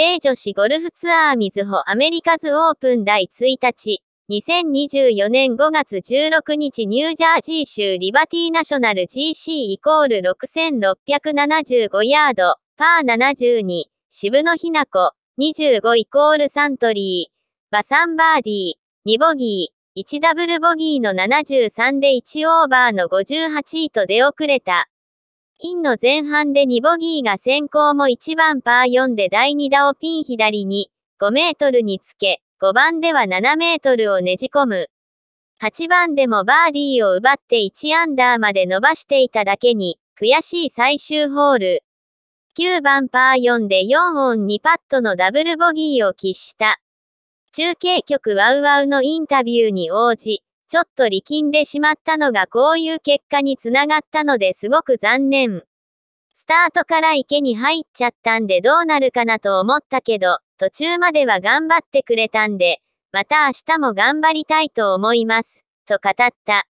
米女子ゴルフツアーみずほアメリカズオープン第1日、2024年5月16日ニュージャージー州リバティナショナル GC イコール6675ヤード、パー72、渋野日向子、25イコールサントリー、バサンバーディー、2ボギー、1ダブルボギーの73で1オーバーの58位と出遅れた。インの前半で2ボギーが先行も1番パー4で第2打をピン左に5メートルにつけ、5番では7メートルをねじ込む。8番でもバーディーを奪って1アンダーまで伸ばしていただけに、悔しい最終ホール。9番パー4で4オン2パットのダブルボギーを喫した。中継局ワウワウのインタビューに応じ、ちょっと力んでしまったのがこういう結果につながったのですごく残念。スタートから池に入っちゃったんでどうなるかなと思ったけど、途中までは頑張ってくれたんで、また明日も頑張りたいと思います、と語った。